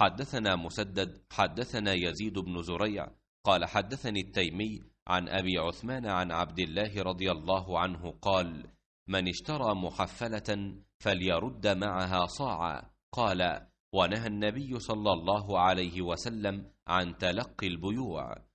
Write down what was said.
حدثنا مسدد حدثنا يزيد بن زريع قال حدثني التيمي عن أبي عثمان عن عبد الله رضي الله عنه قال من اشترى محفلة فليرد معها صاعا قال ونهى النبي صلى الله عليه وسلم عن تلقي البيوع